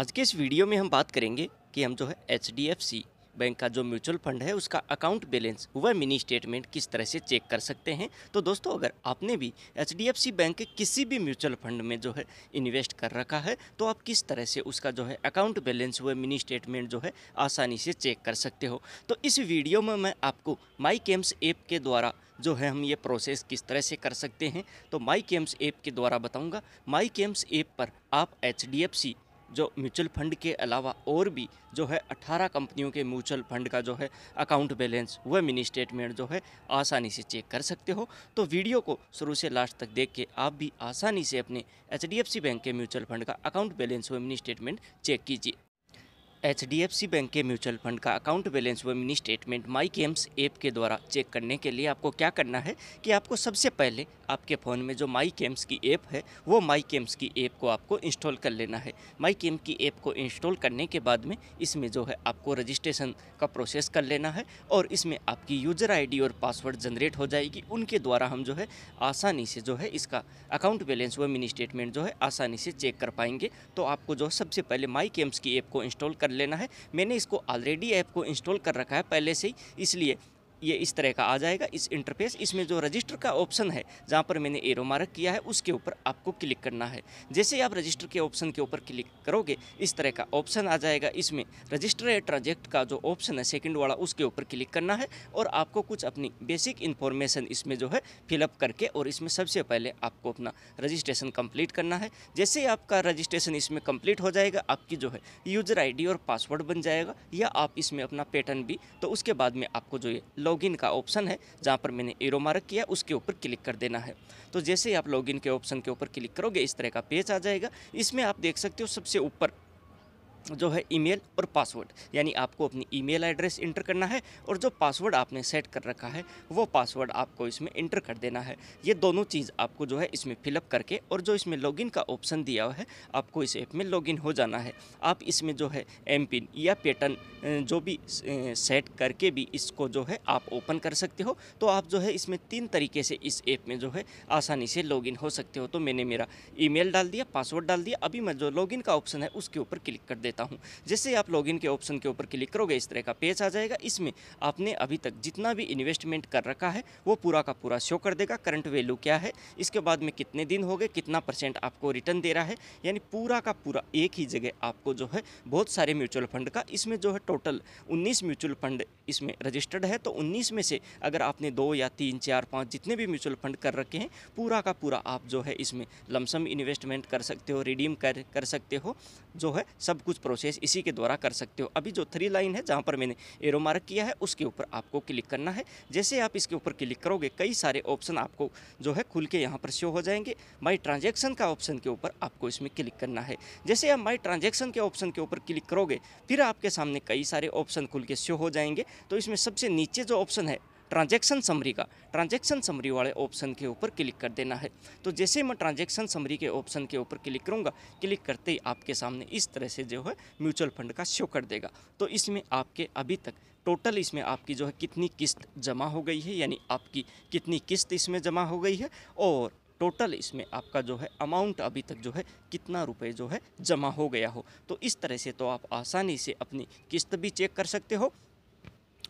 आज के इस वीडियो में हम बात करेंगे कि हम जो है एच बैंक का जो म्यूचुअल फंड है उसका अकाउंट बैलेंस वह मिनी स्टेटमेंट किस तरह से चेक कर सकते हैं तो दोस्तों अगर आपने भी एच बैंक के किसी भी म्यूचुअल फंड में जो है इन्वेस्ट कर रखा है तो आप किस तरह से उसका जो है अकाउंट बैलेंस वह मिनी स्टेटमेंट जो है आसानी से चेक कर सकते हो तो इस वीडियो में मैं आपको माई केम्स ऐप के द्वारा जो है हम ये प्रोसेस किस तरह से कर सकते हैं तो माई केम्स ऐप के द्वारा बताऊंगा माई केम्स ऐप पर आप एच जो म्यूचुअल फंड के अलावा और भी जो है 18 कंपनियों के म्यूचुअल फंड का जो है अकाउंट बैलेंस वह मिनी स्टेटमेंट जो है आसानी से चेक कर सकते हो तो वीडियो को शुरू से लास्ट तक देख के आप भी आसानी से अपने एच बैंक के म्यूचुअल फंड का अकाउंट बैलेंस व मिनी स्टेटमेंट चेक कीजिए एच बैंक के म्यूचुअल फंड का अकाउंट बैलेंस व mini statement my CAMS app के द्वारा चेक करने के लिए आपको क्या करना है कि आपको सबसे पहले आपके फ़ोन में जो माई केम्स की ऐप है वो माई केम्स की ऐप को आपको इंस्टॉल कर लेना है माई केम्स की ऐप को इंस्टॉल करने के बाद में इसमें जो है आपको रजिस्ट्रेशन का प्रोसेस कर लेना है और इसमें आपकी यूज़र आई और पासवर्ड जनरेट हो जाएगी उनके द्वारा हम जो है आसानी से जो है इसका अकाउंट बैलेंस व मिनी स्टेटमेंट जो है आसानी से चेक कर पाएंगे तो आपको जो सबसे पहले माई केम्स की ऐप को इंस्टॉल कर लेना है मैंने इसको ऑलरेडी ऐप को इंस्टॉल कर रखा है पहले से ही इसलिए ये इस तरह का आ जाएगा इस इंटरफेस इसमें जो रजिस्टर का ऑप्शन है जहाँ पर मैंने एरो मार्क किया है उसके ऊपर आपको क्लिक करना है जैसे आप रजिस्टर के ऑप्शन के ऊपर क्लिक करोगे इस तरह का ऑप्शन आ जाएगा इसमें रजिस्टर या ट्राजेक्ट का जो ऑप्शन है सेकेंड वाला उसके ऊपर क्लिक करना है और आपको कुछ अपनी बेसिक इन्फॉर्मेशन इसमें जो है फिलअप करके और इसमें सबसे पहले आपको अपना रजिस्ट्रेशन कम्प्लीट करना है जैसे आपका रजिस्ट्रेशन इसमें कम्प्लीट हो जाएगा आपकी जो है यूज़र आई और पासवर्ड बन जाएगा या आप इसमें अपना पैटर्न भी तो उसके बाद में आपको जो ये लॉग लॉगिन का ऑप्शन है जहाँ पर मैंने एरो मार्क किया उसके ऊपर क्लिक कर देना है तो जैसे ही आप लॉगिन के ऑप्शन के ऊपर क्लिक करोगे इस तरह का पेज आ जाएगा इसमें आप देख सकते हो सबसे ऊपर जो है ईमेल और पासवर्ड यानी आपको अपनी ईमेल एड्रेस इंटर करना है और जो पासवर्ड आपने सेट कर रखा है वो पासवर्ड आपको इसमें इंटर कर देना है ये दोनों चीज़ आपको जो है इसमें फिलअप करके और जो इसमें लॉगिन का ऑप्शन दिया हुआ है आपको इस ऐप में लॉगिन हो जाना है आप इसमें जो है एम पिन या पैटर्न जो भी सेट करके भी इसको जो है आप ओपन कर सकते हो तो आप जो है इसमें तीन तरीके से इस ऐप में जो है आसानी से लॉगिन हो सकते हो तो मैंने मेरा ईमेल डाल दिया पासवर्ड डाल दिया अभी मैं जो लॉगिन का ऑप्शन है उसके ऊपर क्लिक कर दे देता हूँ जैसे आप लॉगिन के ऑप्शन के ऊपर क्लिक करोगे इस तरह का पेज आ जाएगा इसमें आपने अभी तक जितना भी इन्वेस्टमेंट कर रखा है वो पूरा का पूरा शो कर देगा करंट वैल्यू क्या है इसके बाद में कितने दिन हो गए कितना परसेंट आपको रिटर्न दे रहा है यानी पूरा का पूरा एक ही जगह आपको जो है बहुत सारे म्यूचुअल फंड का इसमें जो है टोटल उन्नीस म्यूचुअल फंड इसमें रजिस्टर्ड है तो उन्नीस में से अगर आपने दो या तीन चार पाँच जितने भी म्यूचुअल फंड कर रखे हैं पूरा का पूरा आप जो है इसमें लमसम इन्वेस्टमेंट कर सकते हो रिडीम कर कर सकते हो जो है सब कुछ प्रोसेस इसी के द्वारा कर सकते हो अभी जो थ्री लाइन है जहाँ पर मैंने एरो मार्क किया है उसके ऊपर आपको क्लिक करना है जैसे आप इसके ऊपर क्लिक करोगे कई सारे ऑप्शन आपको जो है खुल के यहाँ पर शो हो जाएंगे माई ट्रांजेक्शन का ऑप्शन के ऊपर आपको इसमें क्लिक करना है जैसे आप माई ट्रांजेक्शन के ऑप्शन के ऊपर क्लिक करोगे फिर आपके सामने कई सारे ऑप्शन खुल के शो हो जाएंगे तो इसमें सबसे नीचे जो ऑप्शन है ट्रांजैक्शन समरी का ट्रांजैक्शन समरी वाले ऑप्शन के ऊपर क्लिक कर देना है तो जैसे मैं ट्रांजैक्शन समरी के ऑप्शन के ऊपर क्लिक करूँगा क्लिक करते ही आपके सामने इस तरह से जो है म्यूचुअल फंड का शो कर देगा तो इसमें आपके अभी तक टोटल इसमें आपकी जो है कितनी किस्त जमा हो गई है यानी आपकी कितनी किस्त इसमें जमा हो गई है और टोटल इसमें आपका जो है अमाउंट अभी तक जो है कितना रुपए जो है जमा हो गया हो तो इस तरह से तो आप आसानी से अपनी किस्त भी चेक कर सकते हो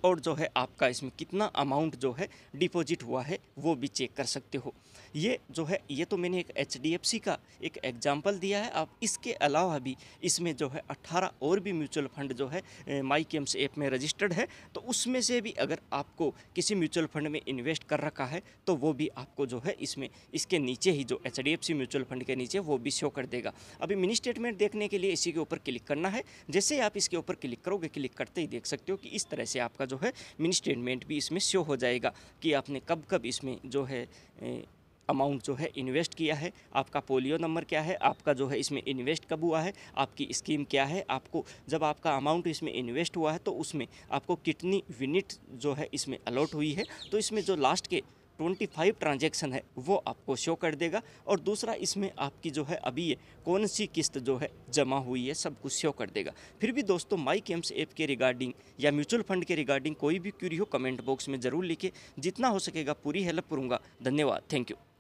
और जो है आपका इसमें कितना अमाउंट जो है डिपॉजिट हुआ है वो भी चेक कर सकते हो ये जो है ये तो मैंने एक एच का एक एग्जाम्पल दिया है आप इसके अलावा भी इसमें जो है अट्ठारह और भी म्यूचुअल फंड जो है माई केम्स ऐप में रजिस्टर्ड है तो उसमें से भी अगर आपको किसी म्यूचुअल फंड में इन्वेस्ट कर रखा है तो वो भी आपको जो है इसमें इसके नीचे ही जो एच म्यूचुअल फंड के नीचे वो भी शो कर देगा अभी मिनी स्टेटमेंट देखने के लिए इसी के ऊपर क्लिक करना है जैसे आप इसके ऊपर क्लिक करोगे क्लिक करते ही देख सकते हो कि इस तरह से आपका जो है मिनी स्टेटमेंट भी इसमें शो हो जाएगा कि आपने कब कब इसमें जो है अमाउंट जो है इन्वेस्ट किया है आपका पोलियो नंबर क्या है आपका जो है इसमें इन्वेस्ट कब हुआ है आपकी स्कीम क्या है आपको जब आपका अमाउंट इसमें इन्वेस्ट हुआ है तो उसमें आपको कितनी यूनिट जो है इसमें अलॉट हुई है तो इसमें जो लास्ट के ट्वेंटी फाइव ट्रांजेक्शन है वो आपको शो कर देगा और दूसरा इसमें आपकी जो है अभी ये कौन सी किस्त जो है जमा हुई है सब कुछ शो कर देगा फिर भी दोस्तों माई केम्स ऐप के रिगार्डिंग या म्यूचुअल फंड के रिगार्डिंग कोई भी क्यूरी हो कमेंट बॉक्स में ज़रूर लिखे जितना हो सकेगा पूरी हेल्प करूँगा धन्यवाद थैंक यू